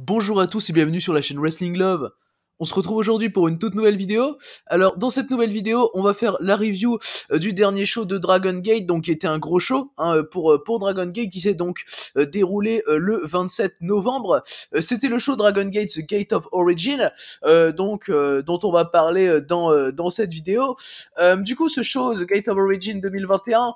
Bonjour à tous et bienvenue sur la chaîne Wrestling Love on se retrouve aujourd'hui pour une toute nouvelle vidéo. Alors dans cette nouvelle vidéo, on va faire la review euh, du dernier show de Dragon Gate, donc qui était un gros show hein, euh, pour euh, pour Dragon Gate, qui s'est donc déroulé le 27 novembre. C'était le show Dragon Gate, The Gate of Origin, donc dont on va parler dans dans cette vidéo. du coup, ce show The Gate of Origin 2021,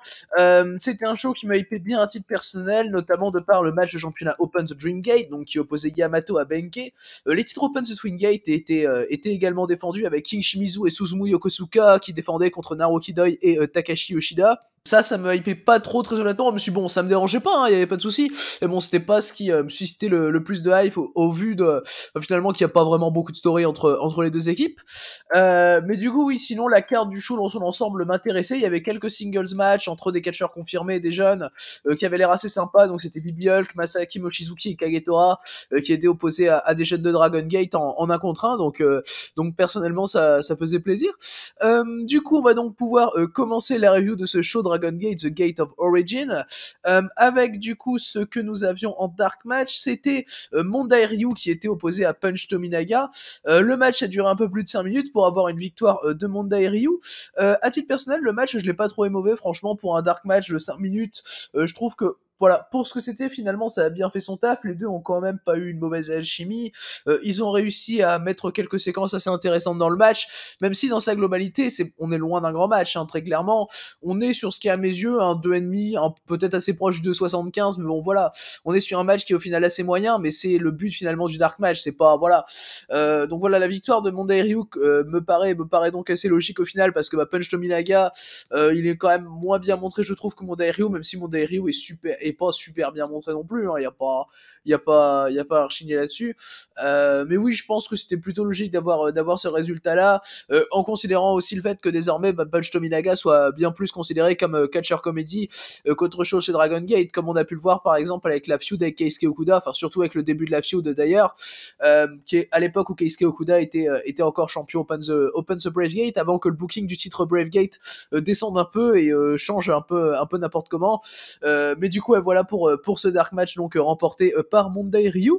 c'était un show qui m'a fait bien un titre personnel, notamment de par le match de championnat Open the Dream Gate, donc qui opposait Yamato à Benkei. les titres Open the Dream Gate étaient euh, était, également défendu avec King Shimizu et Suzumu Yokosuka qui défendaient contre Naruki Doi et euh, Takashi Yoshida. Ça, ça me hypait pas trop, très honnêtement. Je me suis bon, ça me dérangeait pas, il hein, y avait pas de souci. Et bon, c'était pas ce qui euh, me suscitait le, plus de hype au, vu de euh, finalement qu'il y a pas vraiment beaucoup de story entre entre les deux équipes. Euh, mais du coup, oui, sinon la carte du show dans son ensemble m'intéressait. Il y avait quelques singles match entre des catcheurs confirmés et des jeunes qui avaient l'air assez sympas. Donc c'était Bibi Masaki Mochizuki et Kagetora qui étaient opposés à, des jeunes de Dragon Gate en, en un contre un. Donc donc personnellement, ça ça faisait plaisir. du coup, on va donc pouvoir commencer la review de ce show Dragon Gate, The Gate of Origin, euh, avec du coup ce que nous avions en Dark Match, c'était euh, Monday Ryu qui était opposé à Punch Tominaga. Euh, le match a duré un peu plus de 5 minutes pour avoir une victoire de Mondai Ryu. à titre personnel, le match, je l'ai pas trouvé mauvais, franchement, pour un Dark Match de 5 minutes, je trouve que voilà, pour ce que c'était, finalement, ça a bien fait son taf. Les deux ont quand même pas eu une mauvaise alchimie. Euh, ils ont réussi à mettre quelques séquences assez intéressantes dans le match, même si dans sa globalité, c'est, on est loin d'un grand match, hein, très clairement. On est sur ce qui est à mes yeux un 2,5, un, peut-être assez proche de 75, mais bon, voilà. On est sur un match qui est au final assez moyen, mais c'est le but finalement du dark match. C'est pas, voilà. Euh, donc voilà, la victoire de Monday Ryuk euh, me paraît, me paraît donc assez logique au final parce que bah, Punch Tominaga, il est quand même moins bien montré, je trouve, que Monday Ryu, même si Monday Ryu est super, pas super bien montré non plus. Hein. Il n'y a pas, il n'y a pas, il y a pas à rechigner là-dessus. Euh, mais oui, je pense que c'était plutôt logique d'avoir, euh, d'avoir ce résultat-là, euh, en considérant aussi le fait que désormais bah, Punch Tominaga soit bien plus considéré comme catcher comedy qu'autre chose chez Dragon Gate, comme on a pu le voir par exemple avec la feud avec Keisuke Okuda, enfin surtout avec le début de la feud d'ailleurs, qui est à l'époque où Keisuke Okuda était, était encore champion Open the, Open the Brave Gate, avant que le booking du titre Brave Gate descende un peu et change un peu, un peu n'importe comment. mais du coup, voilà pour, pour ce dark match donc remporté par Monday Ryu.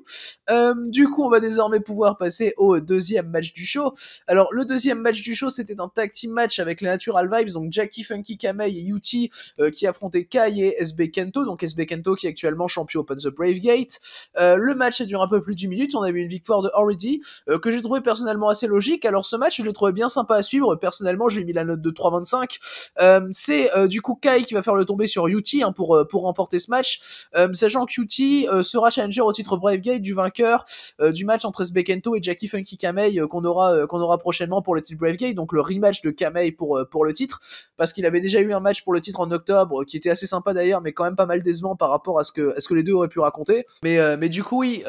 Euh, du coup, on va désormais pouvoir passer au deuxième match du show. Alors, le deuxième match du show, c'était un tag team match avec les Natural Vibes, donc Jackie Funky Kamei et Yuti euh, qui affrontaient Kai et SB Kento, donc SB Kento qui est actuellement champion Open the Brave Gate. Euh, le match a duré un peu plus d'une minute, on a eu une victoire de Already que j'ai trouvé personnellement assez logique. Alors, ce match, je le trouvé bien sympa à suivre. Personnellement, j'ai mis la note de 3,25. C'est du coup Kai qui va faire le tomber sur Yuti hein, pour, pour remporter ce match, sachant que Yuti sera champion au titre Brave Gate du vainqueur euh, du match entre Sbekento et Jackie Funky Kamei euh, qu'on aura euh, qu'on aura prochainement pour le titre Brave Gate, donc le rematch de Kamei pour pour le titre, parce qu'il avait déjà eu un match pour le titre en octobre qui était assez sympa d'ailleurs, mais quand même pas mal décevant par rapport à ce que à ce que les deux auraient pu raconter. Mais mais du coup oui,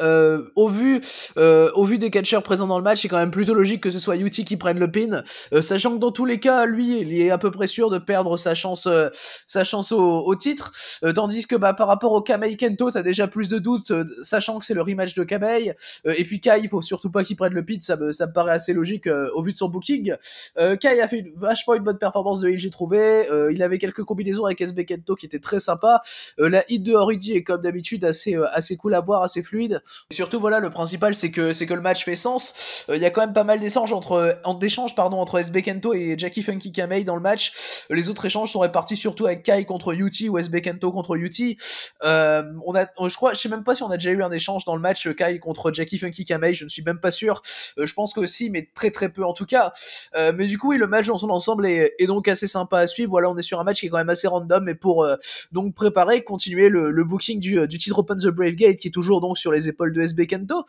au vu au vu des catcheurs présents dans le match, c'est quand même plutôt logique que ce soit Yuti qui prenne le pin, sachant que dans tous les cas lui il est à peu près sûr de perdre sa chance sa chance au, titre, tandis que bah par rapport au Kamei Kento t'as déjà plus de doutes sachant que c'est le rematch de Kamei euh, et puis Kai, il faut surtout pas qu'il prenne le pit, ça me, ça paraît assez logique euh, au vu de son booking. Euh, Kai a fait une, vachement une bonne performance de il j'ai trouvé, il avait quelques combinaisons avec SB Kento qui étaient très sympas, la hit de Origi est comme d'habitude assez, assez cool à voir, assez fluide, et surtout voilà, le principal c'est que, c'est que le match fait sens, il y a quand même pas mal d'échanges entre, pardon, entre SB Kento et Jackie Funky Kamei dans le match, les autres échanges sont répartis surtout avec Kai contre Yuti ou SB Kento contre Yuti, on a, je crois, je sais même pas si on a déjà eu un échange dans le match euh, Kai contre Jackie Funky Kamei, je ne suis même pas sûr. Euh, je pense que si, mais très très peu en tout cas. Euh, mais du coup, oui, le match dans son ensemble est, donc assez sympa à suivre. Voilà, on est sur un match qui est quand même assez random, mais pour donc préparer, continuer le, booking du, du, titre Open the Brave Gate qui est toujours donc sur les épaules de SB Kento.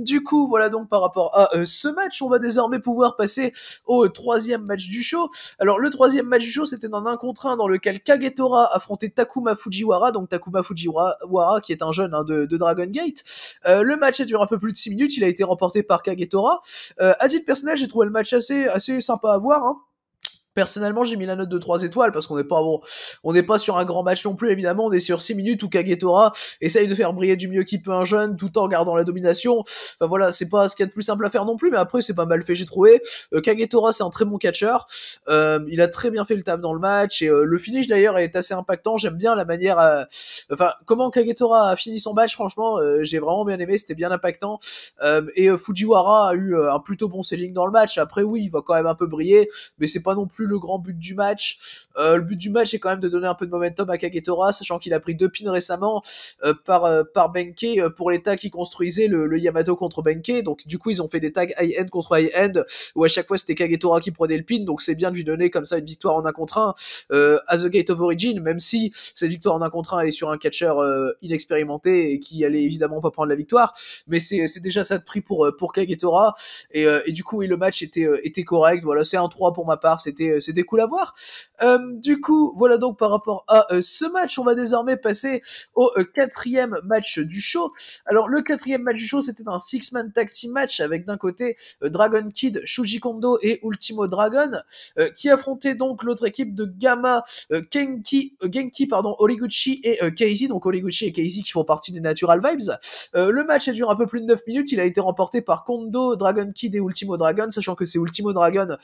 du coup, voilà donc par rapport à ce match, on va désormais pouvoir passer au troisième match du show. Alors le troisième match du show, c'était dans un contre un dans lequel Kagetora affrontait Takuma Fujiwara, donc Takuma Fujiwara qui est un jeune hein, de de, Dragon Gate. Euh, le match a duré un peu plus de 6 minutes, il a été remporté par Kagetora. Euh, à titre personnel, j'ai trouvé le match assez, assez sympa à voir. Hein. Personnellement, j'ai mis la note de 3 étoiles parce qu'on n'est pas bon, on n'est pas sur un grand match non plus. Évidemment, on est sur 6 minutes où Kagetora essaye de faire briller du mieux qu'il peut un jeune tout en gardant la domination. Enfin voilà, c'est pas ce qu'il y a de plus simple à faire non plus, mais après c'est pas mal fait, j'ai trouvé. Euh, Kagetora, c'est un très bon catcheur. Euh, il a très bien fait le taf dans le match et euh, le finish d'ailleurs est assez impactant. J'aime bien la manière, enfin comment Kagetora a fini son match. Franchement, j'ai vraiment bien aimé, c'était bien impactant. et Fujiwara a eu un plutôt bon selling dans le match. Après oui, il va quand même un peu briller, mais c'est pas non plus le grand but du match. Euh, le but du match est quand même de donner un peu de momentum à Kagetora, sachant qu'il a pris deux pins récemment euh, par euh, par euh, pour les tags qui construisait le, Yamato contre Benkei Donc du coup, ils ont fait des tags high-end contre high-end où à chaque fois c'était Kagetora qui prenait le pin. Donc c'est bien de lui donner comme ça une victoire en un contre un à the Gate of Origin, même si cette victoire en un contre un elle est sur un catcher inexpérimenté et qui allait évidemment pas prendre la victoire. Mais c'est déjà ça de prix pour pour Kagetora et, et du coup, oui, le match était était correct. Voilà, c'est un 3 pour ma part. C'était euh, c'est des cool à voir. Euh, du coup, voilà donc par rapport à euh, ce match, on va désormais passer au quatrième match du show. Alors le quatrième match du show, c'était un six-man tag match avec d'un côté Dragon Kid, Shuji Kondo et Ultimo Dragon qui affrontaient donc l'autre équipe de Gamma, Genki, Genki pardon, Origuchi et Keizi. Donc Origuchi et Keizi qui font partie des Natural Vibes. le match a duré un peu plus de 9 minutes. Il a été remporté par Kondo, Dragon Kid et Ultimo Dragon, sachant que c'est Ultimo Dragon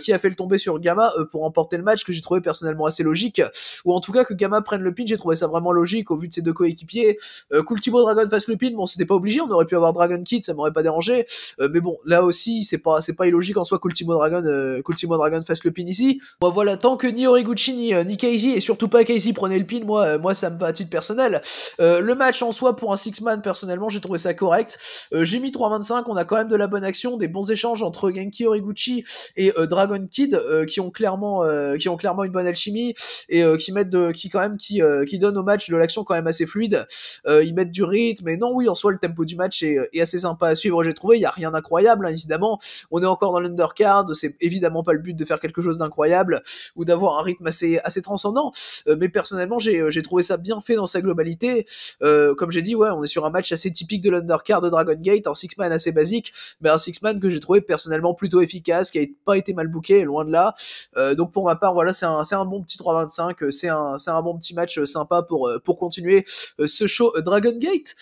qui a fait le tomber sur Gamma euh, pour remporter le match que j'ai trouvé personnellement assez logique. Ou en tout cas que Gamma prenne le pin, j'ai trouvé ça vraiment logique au vu de ses deux coéquipiers. Euh, Cultivo Dragon fasse le pin, bon c'était pas obligé, on aurait pu avoir Dragon Kid, ça m'aurait pas dérangé. Euh, mais bon, là aussi c'est pas c'est pas illogique en soi Cultivo Dragon Cultivo Dragon fasse le pin ici. Bon, voilà, tant que ni Origuchi ni, ni Casey, et surtout pas Casey prenait le pin, moi moi ça me va à titre personnel. le match en soi pour un six man personnellement, j'ai trouvé ça correct. j'ai mis 3.25, on a quand même de la bonne action, des bons échanges entre Genki Origuchi et Dragon Kid qui qui ont clairement, euh, qui ont clairement une bonne alchimie et euh, qui mettent, de, qui quand même, qui, euh, qui donnent au match de l'action quand même assez fluide. ils mettent du rythme. Et non, oui, en soi, le tempo du match est, est assez sympa à suivre. J'ai trouvé, il y a rien d'incroyable, hein, évidemment. On est encore dans l'undercard. C'est évidemment pas le but de faire quelque chose d'incroyable ou d'avoir un rythme assez, assez transcendant. mais personnellement, j'ai trouvé ça bien fait dans sa globalité. comme j'ai dit, ouais, on est sur un match assez typique de l'undercard de Dragon Gate, un six-man assez basique, mais un six-man que j'ai trouvé personnellement plutôt efficace, qui a pas été mal booké, loin de là, euh, donc pour ma part, voilà, c'est un, un bon petit 3,25, euh, c'est un, c'est un bon petit match euh, sympa pour, pour continuer ce show Dragon Gate.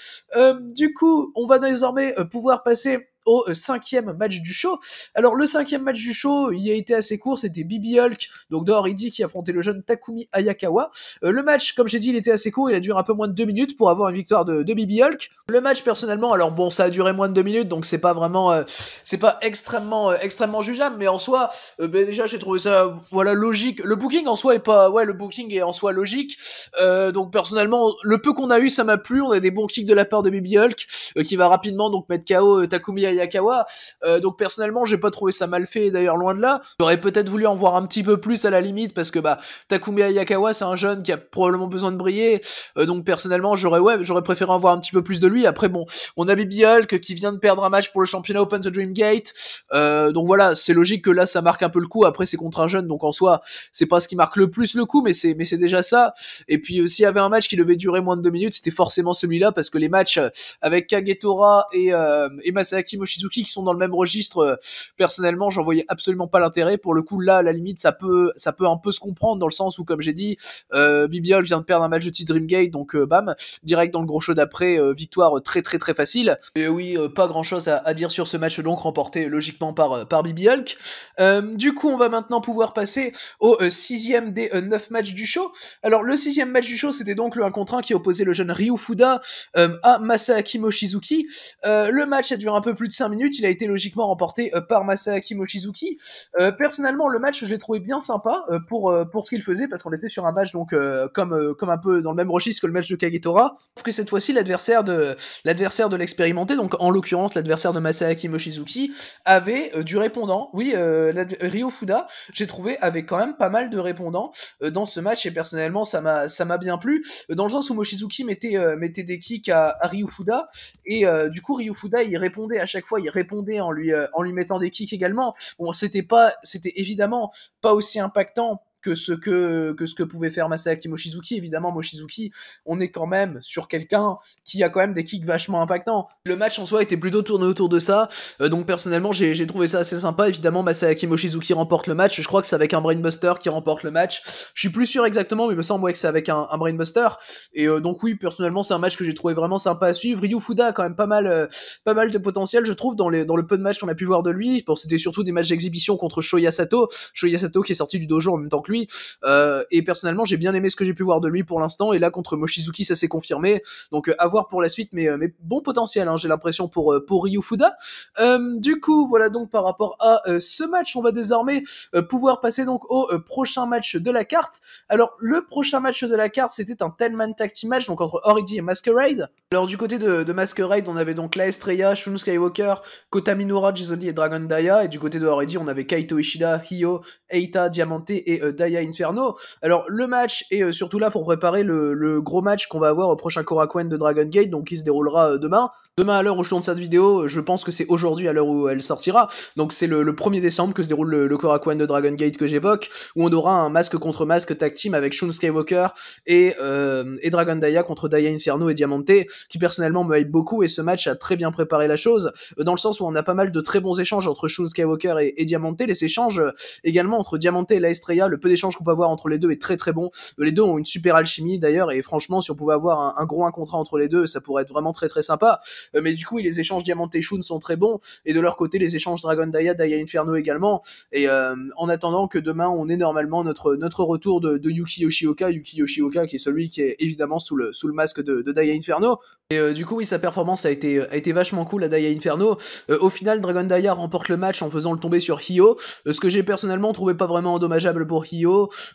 du coup, on va désormais pouvoir passer au euh, cinquième match du show. Alors le cinquième match du show, il a été assez court, c'était Bibi Hulk, donc dehors dit qui affrontait le jeune Takumi Ayakawa. Euh, le match, comme j'ai dit, il était assez court, il a duré un peu moins de deux minutes pour avoir une victoire de, Bibi Hulk. Le match personnellement, alors bon, ça a duré moins de deux minutes, donc c'est pas vraiment, euh, c'est pas extrêmement, extrêmement jugeable, mais en soi, ben, déjà j'ai trouvé ça, voilà, logique. Le booking en soi est pas, ouais, le booking est en soi logique. donc personnellement, le peu qu'on a eu, ça m'a plu. On a des bons kicks de la part de Bibi Hulk qui va rapidement donc mettre KO Takumi Ayakawa Yakawa, euh, donc personnellement, j'ai pas trouvé ça mal fait, d'ailleurs loin de là. J'aurais peut-être voulu en voir un petit peu plus à la limite, parce que bah Takumi Yakawa c'est un jeune qui a probablement besoin de briller. Euh, donc personnellement, j'aurais ouais, j'aurais préféré en voir un petit peu plus de lui. Après bon, on a Bibi Hulk qui vient de perdre un match pour le championnat Open the Dream Gate. Euh, donc voilà, c'est logique que là ça marque un peu le coup. Après c'est contre un jeune, donc en soi c'est pas ce qui marque le plus le coup, mais c'est mais c'est déjà ça. Et puis s'il y avait un match qui devait durer moins de deux minutes, c'était forcément celui-là parce que les matchs avec Kagetora et, euh, et Shizuki qui sont dans le même registre, euh, personnellement, j'en voyais absolument pas l'intérêt. Pour le coup, là, à la limite, ça peut, ça peut un peu se comprendre dans le sens où, comme j'ai dit, Bibi euh, Bibiol vient de perdre un match de petit Dreamgate, donc euh, bam, direct dans le gros show d'après, victoire très très très facile. Et oui, pas grand chose à, dire sur ce match donc remporté logiquement par par Bibi Hulk. du coup, on va maintenant pouvoir passer au sixième des neuf matchs du show. Alors le sixième match du show, c'était donc le 1 contre 1 qui opposait le jeune Ryu Fuda à Masaaki Mochizuki. le match a duré un peu plus de minutes, il a été logiquement remporté euh, par Masaaki Mochizuki. Euh, personnellement, le match, je l'ai trouvé bien sympa euh, pour, pour ce qu'il faisait, parce qu'on était sur un match donc comme, comme un peu dans le même registre que le match de Kagetora. Sauf que cette fois-ci, l'adversaire de l'adversaire de l'expérimenté, donc en l'occurrence l'adversaire de Masaaki Mochizuki, avait du répondant. Oui, Rio Fuda, j'ai trouvé, avait quand même pas mal de répondants dans ce match, et personnellement, ça m'a ça m'a bien plu, dans le sens où Mochizuki mettait, mettait des kicks à, Rio Fuda et du coup, Fuda il répondait à chaque chaque fois il répondait en lui, euh, en lui mettant des kicks également. Bon, c'était pas, c'était évidemment pas aussi impactant que ce que, que ce que pouvait faire Masaaki Mochizuki. Évidemment, Mochizuki, on est quand même sur quelqu'un qui a quand même des kicks vachement impactants. Le match en soi était plutôt tourné autour de ça, euh, donc personnellement, j'ai trouvé ça assez sympa. Évidemment, Masaaki Mochizuki remporte le match. Je crois que c'est avec un Brainbuster qui remporte le match. Je suis plus sûr exactement, mais il me semble que c'est avec un, un, Brainbuster. Et euh, donc oui, personnellement, c'est un match que j'ai trouvé vraiment sympa à suivre. Ryu Fuda a quand même pas mal, euh, pas mal de potentiel, je trouve, dans, les, dans le peu de matchs qu'on a pu voir de lui. Bon, C'était surtout des matchs d'exhibition contre Shoya Sato. Shoya Sato qui est sorti du dojo en même temps que lui. Euh, et personnellement, j'ai bien aimé ce que j'ai pu voir de lui pour l'instant. Et là, contre Mochizuki, ça s'est confirmé. Donc, euh, à voir pour la suite, mais, euh, mais bon potentiel, hein, j'ai l'impression, pour, pour Ryufuda. du coup, voilà donc par rapport à ce match, on va désormais pouvoir passer donc au prochain match de la carte. Alors, le prochain match de la carte, c'était un Tellman tacti match, donc entre Origi et Masquerade. Alors, du côté de, Masquerade, on avait donc La Estrella, Shun Skywalker, Kota Minora, Jizoli et Dragon Daya. Et du côté de Origi, on avait Kaito Ishida, Hio, Eita, Diamante et Daya Inferno. Alors le match est euh, surtout là pour préparer le, gros match qu'on va avoir au prochain Korakuen de Dragon Gate, donc qui se déroulera euh, demain. Demain à l'heure où je tourne cette vidéo, euh, je pense que c'est aujourd'hui à l'heure où elle sortira. Donc c'est le, 1er décembre que se déroule le, Korakuen de Dragon Gate que j'évoque, où on aura un masque contre masque tag team avec Shun Skywalker et, Dragon Daya contre Daya Inferno et Diamante, qui personnellement me hype beaucoup et ce match a très bien préparé la chose, dans le sens où on a pas mal de très bons échanges entre Shun Skywalker et, et Diamante, les échanges également entre Diamante et La Estrella, le d'échanges qu'on peut avoir entre les deux est très très bon. Euh, les deux ont une super alchimie d'ailleurs, et franchement, si on pouvait avoir un, gros un contrat entre les deux, ça pourrait être vraiment très très sympa. Euh, mais du coup, les échanges Diamant et Shun sont très bons, et de leur côté, les échanges Dragon Daya, Daya Inferno également. Et euh, en attendant que demain, on ait normalement notre, notre retour de, Yuki Yoshioka, Yuki Yoshioka qui est celui qui est évidemment sous le, sous le masque de, Daya Inferno. Et du coup, oui, sa performance a été, a été vachement cool à Daya Inferno. au final, Dragon Daya remporte le match en faisant le tomber sur Hio, ce que j'ai personnellement trouvé pas vraiment endommageable pour Hio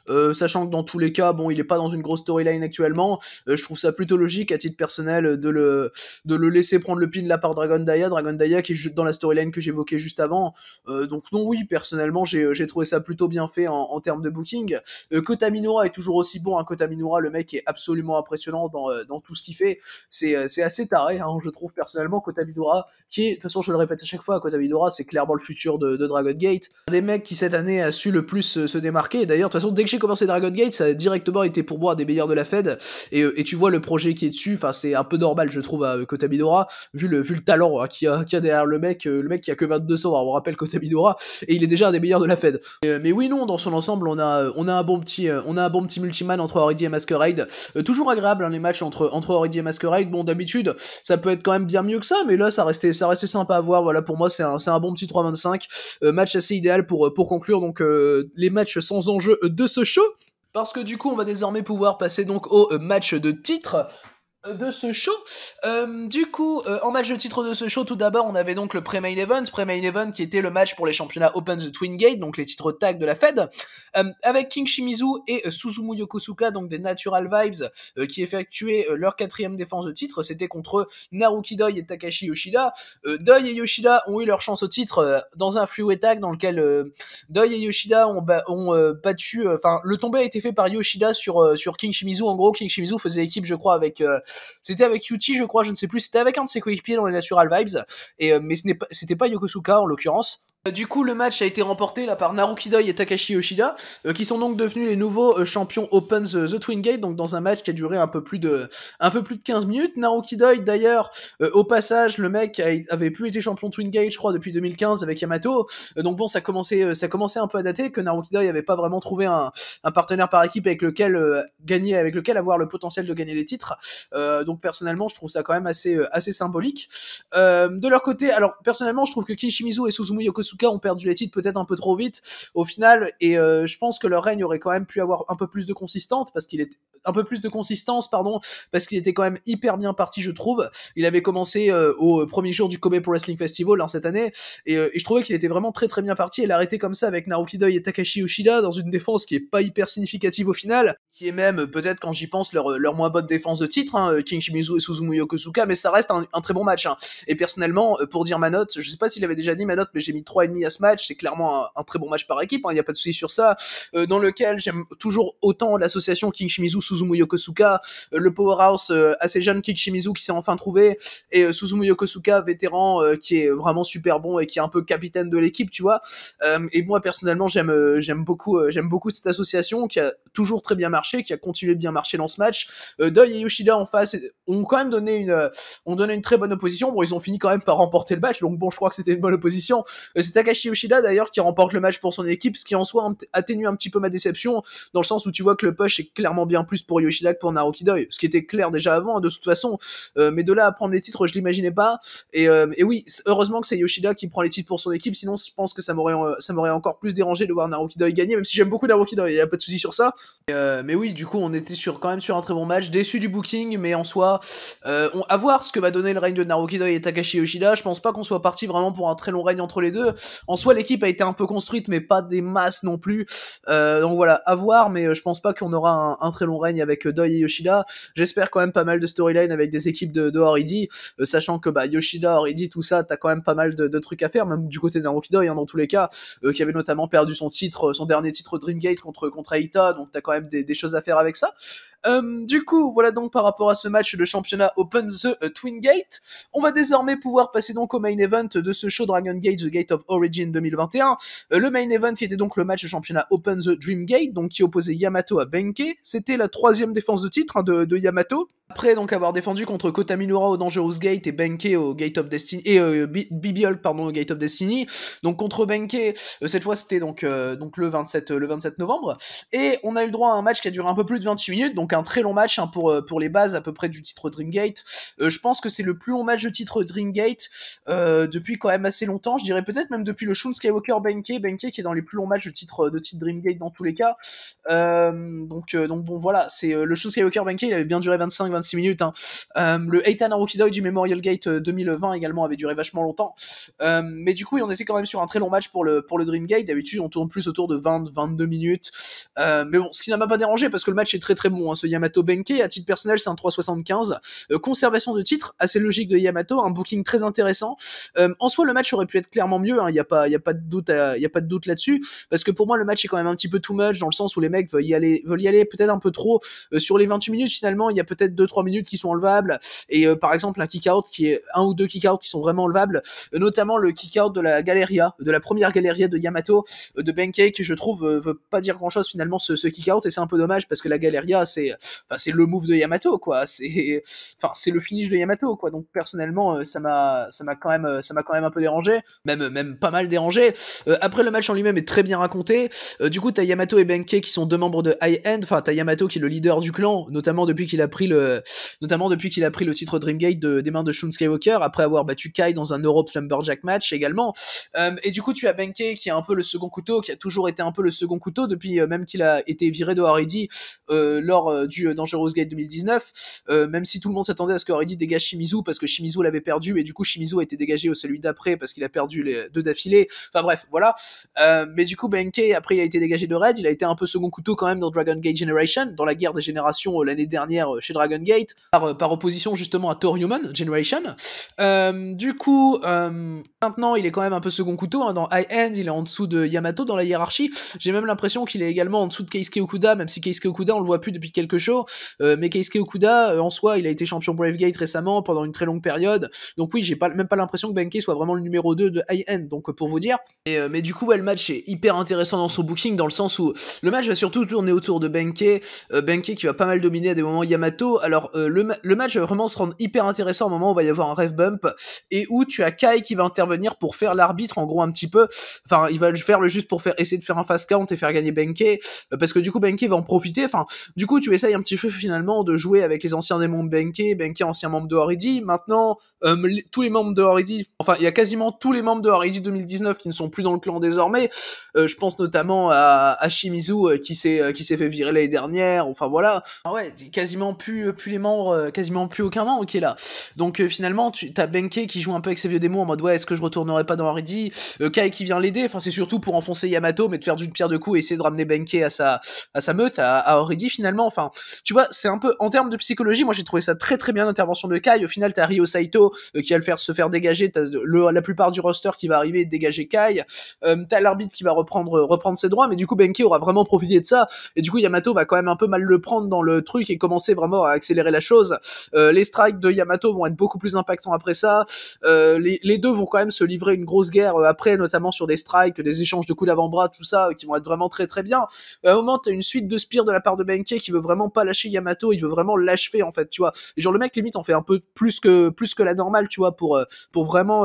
euh, sachant que dans tous les cas, bon, il est pas dans une grosse storyline actuellement, euh, je trouve ça plutôt logique à titre personnel de le, de le laisser prendre le pin là par Dragon Daya, Dragon Daya qui est dans la storyline que j'évoquais juste avant, euh, donc non, oui, personnellement, j'ai trouvé ça plutôt bien fait en, termes de booking. Kota Minora est toujours aussi bon, hein, Kota Minora, le mec est absolument impressionnant dans, tout ce qu'il fait, c'est assez taré, hein, je trouve personnellement, Kota Minora, qui est, de toute façon, je le répète à chaque fois, Kota Minora, c'est clairement le futur de, Dragon Gate, des mecs qui cette année a su le plus se, se démarquer, d'ailleurs, de toute façon, dès que j'ai commencé Dragon Gate, ça a directement été pour moi des meilleurs de la Fed. Euh, et, tu vois le projet qui est dessus, enfin, c'est un peu normal, je trouve, à euh, Kotamidora, vu le, vu le talent hein, qu'il y, a, derrière le mec, euh, le mec qui a que 22 ans, hein, on rappelle Bidora et il est déjà un des meilleurs de la Fed. mais oui, non, dans son ensemble, on a, on a un bon petit, on a un bon petit multiman entre Horidi et Masquerade. toujours agréable, hein, les matchs entre, entre et Masquerade. Bon, d'habitude, ça peut être quand même bien mieux que ça, mais là, ça restait, ça restait sympa à voir. Voilà, pour moi, c'est un, bon petit 325 match assez idéal pour, pour conclure. Donc, les matchs sans enjeu de ce show. Parce que du coup, on va désormais pouvoir passer donc au euh, match de titre de ce show. Euh, du coup, euh, en match de titre de ce show, tout d'abord, on avait donc le Pre-Main Event, pre Event qui était le match pour les championnats Open the Twin Gate, donc les titres tag de la Fed, euh, avec King Shimizu et Suzumu Yokosuka, donc des Natural Vibes, qui effectuaient leur quatrième défense de titre. C'était contre Naruki Doi et Takashi Yoshida. Doi et Yoshida ont eu leur chance au titre dans un freeway tag dans lequel Doi et Yoshida ont, ont battu, enfin, le tombé a été fait par Yoshida sur, sur King Shimizu. En gros, King Shimizu faisait équipe, je crois, avec c'était avec Yuti, je crois, je ne sais plus. C'était avec un de ses coéquipiers dans les Natural Vibes. Et, euh, mais ce n'est pas, c'était pas Yokosuka en l'occurrence. Euh, du coup, le match a été remporté là par Naruki Doi et Takashi Yoshida, euh, qui sont donc devenus les nouveaux euh, champions Open the, Twin Gate, donc dans un match qui a duré un peu plus de, un peu plus de 15 minutes. Naruki Doi, d'ailleurs, au passage, le mec avait plus été champion Twin Gate, je crois, depuis 2015 avec Yamato. donc bon, ça commençait, ça commençait un peu à dater que Naruki Doi avait pas vraiment trouvé un, partenaire par équipe avec lequel gagner, avec lequel avoir le potentiel de gagner les titres. donc personnellement, je trouve ça quand même assez, assez symbolique. de leur côté, alors personnellement, je trouve que Kishimizu et Suzumu Yokosu cas ont perdu les titres peut-être un peu trop vite au final et euh, je pense que leur règne aurait quand même pu avoir un peu plus de consistance parce qu'il est un peu plus de consistance pardon parce qu'il était quand même hyper bien parti je trouve il avait commencé euh, au premier jour du Kobe Pro Wrestling Festival hein, cette année euh, et, je trouvais qu'il était vraiment très très bien parti et arrêté comme ça avec naruki Doi et Takashi Ushida dans une défense qui est pas hyper significative au final qui est même peut-être quand j'y pense leur, leur moins bonne défense de titre hein, King Shimizu et Suzumu Yokosuka mais ça reste un, très bon match hein. et personnellement pour dire ma note je sais pas s'il avait déjà dit ma note mais j'ai mis 3 et demi à ce match. C'est clairement un, très bon match par équipe. Il hein, n'y a pas de souci sur ça. Euh, dans lequel j'aime toujours autant l'association shimizu Suzumu Yokosuka, euh, le powerhouse euh, assez jeune Shimizu qui s'est enfin trouvé et Suzumu Yokosuka vétéran qui est vraiment super bon et qui est un peu capitaine de l'équipe, tu vois. et moi personnellement, j'aime j'aime beaucoup j'aime beaucoup cette association qui a toujours très bien marché, qui a continué de bien marcher dans ce match. Doi et Yoshida en face ont quand même donné une ont donné une très bonne opposition. Bon, ils ont fini quand même par remporter le match, donc bon, je crois que c'était une bonne opposition. Takashi Yoshida d'ailleurs qui remporte le match pour son équipe, ce qui en soi atténue un petit peu ma déception, dans le sens où tu vois que le push est clairement bien plus pour Yoshida que pour Naoki Doi, ce qui était clair déjà avant de toute façon, euh, mais de là à prendre les titres, je l'imaginais pas, et, euh, oui, heureusement que c'est Yoshida qui prend les titres pour son équipe, sinon je pense que ça m'aurait euh, encore plus dérangé de voir Naoki Doi gagner, même si j'aime beaucoup Naoki Doi, il n'y a pas de souci sur ça, mais oui, du coup on était sur, quand même sur un très bon match, déçu du booking, mais en soi, à voir ce que va donner le règne de Naoki et Takashi Yoshida, je pense pas qu'on soit parti vraiment pour un très long règne entre les deux, en soi, l'équipe a été un peu construite, mais pas des masses non plus. Euh, donc voilà, à voir, mais euh, je pense pas qu'on aura un, très long règne avec euh, Doi et Yoshida. J'espère quand même pas mal de storyline avec des équipes de, de Horidi, euh, sachant que bah, Yoshida, Horidi, tout ça, t'as quand même pas mal de, trucs à faire, même du côté d'un en hein, dans tous les cas, qui avait notamment perdu son titre, son dernier titre Dreamgate contre, contre Aita, donc t'as quand même des, des choses à faire avec ça. Euh, du coup, voilà donc par rapport à ce match, le championnat Open the euh, Twin Gate. On va désormais pouvoir passer donc au main event de ce show Dragon Gate, The Gate of Origin 2021. Euh, le main event qui était donc le match de championnat Open the Dream Gate, donc qui opposait Yamato à Benkei, C'était la troisième défense de titre hein, de Yamato. Après donc avoir défendu contre Kota au Dangerous Gate et Benke au Gate of Destiny et euh, Bibiol pardon au Gate of Destiny. Donc contre Benke, euh, cette fois c'était donc euh, donc le 27 le 27 novembre et on a eu le droit à un match qui a duré un peu plus de 28 minutes, donc un très long match hein, pour pour les bases à peu près du titre Dreamgate. je pense que c'est le plus long match de titre Dreamgate depuis quand même assez longtemps, je dirais peut-être même depuis le Shun Skywalker Benke, Benke qui est dans les plus longs matchs de titre de titre Dreamgate dans tous les cas. donc donc bon voilà, c'est le Shun Skywalker Benke, il avait bien duré 25 25 6 minutes. Hein. Euh, le Eitan du Memorial Gate 2020 euh, également avait duré vachement longtemps. Euh, mais du coup, on était quand même sur un très long match pour le, pour le Dream Gate. D'habitude, on tourne plus autour de 20-22 minutes. mais bon, ce qui n'a pas dérangé parce que le match est très très bon. Hein. Ce Yamato Benkei, à titre personnel, c'est un 3,75. conservation de titre, assez logique de Yamato, un booking très intéressant. en soi, le match aurait pu être clairement mieux. Hein. Il n'y a, pas, a pas de doute, a pas de doute là-dessus. Parce que pour moi, le match est quand même un petit peu too much dans le sens où les mecs veulent y aller, aller peut-être un peu trop. sur les 28 minutes, finalement, il y a peut-être deux 3 minutes qui sont enlevables et euh, par exemple un kick out qui est un ou deux kick out qui sont vraiment enlevables euh, notamment le kick out de la galeria de la première galeria de Yamato euh, de Benkei qui je trouve veut pas dire grand chose finalement ce, kick out et c'est un peu dommage parce que la galeria c'est enfin, c'est le move de Yamato quoi c'est enfin c'est le finish de Yamato quoi donc personnellement ça m'a ça m'a quand même ça m'a quand même un peu dérangé même même pas mal dérangé après le match en lui-même est très bien raconté du coup t'as Yamato et Benkei qui sont deux membres de High End enfin t'as Yamato qui est le leader du clan notamment depuis qu'il a pris le notamment depuis qu'il a pris le titre Dreamgate de, des mains de Shun Skywalker, après avoir battu Kai dans un Europe Lumberjack match également. Euh, et du coup, tu as Benkei qui est un peu le second couteau, qui a toujours été un peu le second couteau depuis euh, même qu'il a été viré de Haredi euh, lors du Dangerous Gate 2019, même si tout le monde s'attendait à ce que Haredi dégage Shimizu parce que Shimizu l'avait perdu et du coup Shimizu a été dégagé au celui d'après parce qu'il a perdu les deux d'affilée. Enfin bref, voilà. mais du coup, Benkei, après il a été dégagé de Red, il a été un peu second couteau quand même dans Dragon Gate Generation, dans la guerre des générations l'année dernière chez Dragon Gate, par, euh, par opposition justement à Thor Human Generation. Euh, du coup, euh, maintenant, il est quand même un peu second couteau. Hein, dans High End, il est en dessous de Yamato dans la hiérarchie. J'ai même l'impression qu'il est également en dessous de Keisuke Okuda, même si Keisuke Okuda, on le voit plus depuis quelques jours. mais Keisuke Okuda, en soi, il a été champion Brave Gate récemment pendant une très longue période. Donc oui, j'ai pas, même pas l'impression que Benkei soit vraiment le numéro 2 de High End. Donc pour vous dire. mais du coup, le match est hyper intéressant dans son booking, dans le sens où le match va surtout tourner autour de Benkei. Benkei qui va pas mal dominer à des moments Yamato. Alors, euh, le, match va vraiment se rendre hyper intéressant au moment où il va y avoir un rêve bump et où tu as Kai qui va intervenir pour faire l'arbitre, en gros, un petit peu. Enfin, il va le faire le juste pour faire essayer de faire un fast count et faire gagner Benkei, euh, parce que du coup, Benkei va en profiter. Enfin, du coup, tu essayes un petit peu finalement de jouer avec les anciens démons de Benkei. Benkei, ancien membre de Horridi. Maintenant, euh, tous les membres de Horridi, enfin, il y a quasiment tous les membres de Horridi 2019 qui ne sont plus dans le clan désormais. je pense notamment à, Shimizu qui s'est fait virer l'année dernière. Enfin voilà, ah ouais, quasiment plus plus les membres, euh, quasiment plus aucun membre qui est là. Donc euh, finalement, tu as Benke qui joue un peu avec ses vieux démons en mode ouais, est-ce que je retournerai pas dans Horidi euh, Kai qui vient l'aider, enfin c'est surtout pour enfoncer Yamato, mais de faire d'une pierre deux coups et essayer de ramener Benkei à sa, à sa meute, à, à finalement. Enfin, tu vois, c'est un peu, en termes de psychologie, moi j'ai trouvé ça très très bien l'intervention de Kai. Au final, t'as Ryo Saito qui va le faire se faire dégager, t'as la plupart du roster qui va arriver et dégager Kai, t'as l'arbitre qui va reprendre, reprendre ses droits, mais du coup Benkei aura vraiment profité de ça, et du coup Yamato va quand même un peu mal le prendre dans le truc et commencer vraiment à accepter accélérer la chose. Euh, les strikes de Yamato vont être beaucoup plus impactants après ça. Euh, les, deux vont quand même se livrer une grosse guerre euh, après, notamment sur des strikes, des échanges de coups d'avant-bras, tout ça, qui vont être vraiment très très bien. À un moment, t'as une suite de spires de la part de Benkei qui veut vraiment pas lâcher Yamato, il veut vraiment l'achever en fait, tu vois. genre le mec limite en fait un peu plus que plus que la normale, tu vois, pour pour vraiment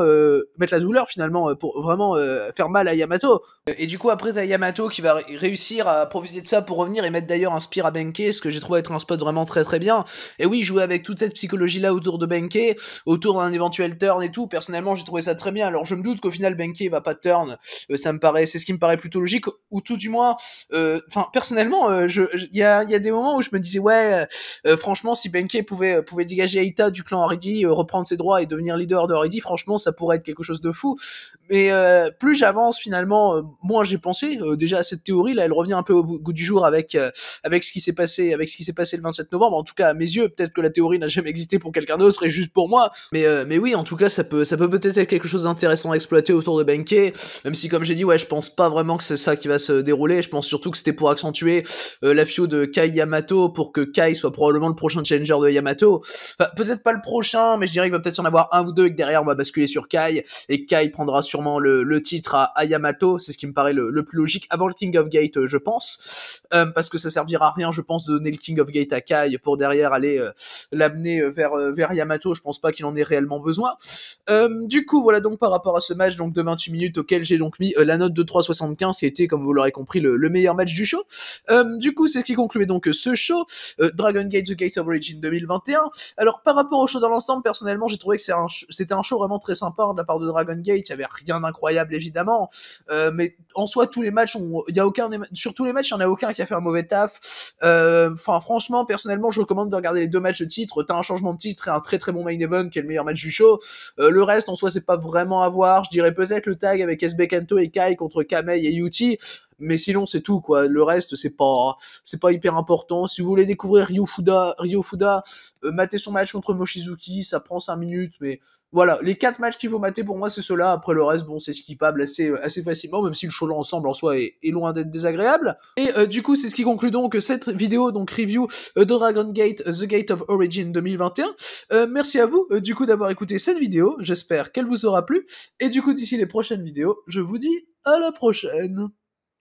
mettre la douleur finalement, pour vraiment faire mal à Yamato. Et du coup après t'as Yamato qui va réussir à profiter de ça pour revenir et mettre d'ailleurs un spire à Benkei, ce que j'ai trouvé être un spot vraiment très très bien. Et oui, jouer avec toute cette psychologie-là autour de Benke, autour d'un éventuel turn et tout, personnellement, j'ai trouvé ça très bien. Alors, je me doute qu'au final, Benke va pas turn. Euh, ça me paraît, c'est ce qui me paraît plutôt logique, ou tout du moins, euh, enfin, personnellement, euh, il y, a, des moments où je me disais, ouais, franchement, si Benke pouvait, pouvait dégager Aita du clan Haridi, reprendre ses droits et devenir leader de Haridi, franchement, ça pourrait être quelque chose de fou. Mais plus j'avance finalement, moi, moins j'ai pensé déjà à cette théorie là, elle revient un peu au goût du jour avec avec ce qui s'est passé avec ce qui s'est passé le 27 novembre en tout cas yeux. Peut-être que la théorie n'a jamais existé pour quelqu'un d'autre et juste pour moi. Mais, euh, mais oui, en tout cas, ça peut, ça peut peut-être être quelque chose d'intéressant à exploiter autour de Benkei. Même si, comme j'ai dit, ouais, je pense pas vraiment que c'est ça qui va se dérouler. Je pense surtout que c'était pour accentuer euh, la fio de Kai Yamato pour que Kai soit probablement le prochain challenger de Yamato. peut-être pas le prochain, mais je dirais qu'il va peut-être en avoir un ou deux et que derrière on va basculer sur Kai et Kai prendra sûrement le, titre à, Yamato. C'est ce qui me paraît le, plus logique avant le King of Gate, euh, je pense. parce que ça servira à rien, je pense, de donner le King of Gate à Kai pour derrière aller euh, l'amener euh, euh, vers, Yamato. Je pense pas qu'il en ait réellement besoin. du coup, voilà donc par rapport à ce match donc de 28 minutes auquel j'ai donc mis la note de 3,75 qui été, comme vous l'aurez compris, le, meilleur match du show. du coup, c'est ce qui concluait donc ce show. Dragon Gate The Gate of Origin 2021. Alors par rapport au show dans l'ensemble, personnellement, j'ai trouvé que c'était un, show vraiment très sympa de la part de Dragon Gate. Il y avait rien d'incroyable évidemment, mais en soi tous les matchs, il y a aucun sur tous les matchs, il y en a aucun qui a fait un mauvais taf. Enfin franchement, personnellement, je recommande Regardez les deux matchs de titre, t'as un changement de titre et un très très bon main event qui est le meilleur match du show. Euh, le reste en soi c'est pas vraiment à voir. Je dirais peut-être le tag avec SB Kanto et Kai contre Kamei et Yuti. Mais sinon c'est tout quoi. Le reste c'est pas c'est pas hyper important. Si vous voulez découvrir Ryofuda, Ryofuda, euh, matez son match contre Mochizuki, ça prend 5 minutes mais voilà, les quatre matchs qu'il faut mater pour moi, c'est ceux-là. Après le reste, bon, c'est skippable assez, euh, assez facilement, même si le show ensemble en soi est, loin d'être désagréable. Et euh, du coup, c'est ce qui conclut donc cette vidéo, donc review euh, de Dragon Gate, The Gate of Origin 2021. merci à vous, du coup, d'avoir écouté cette vidéo. J'espère qu'elle vous aura plu. Et du coup, d'ici les prochaines vidéos, je vous dis à la prochaine.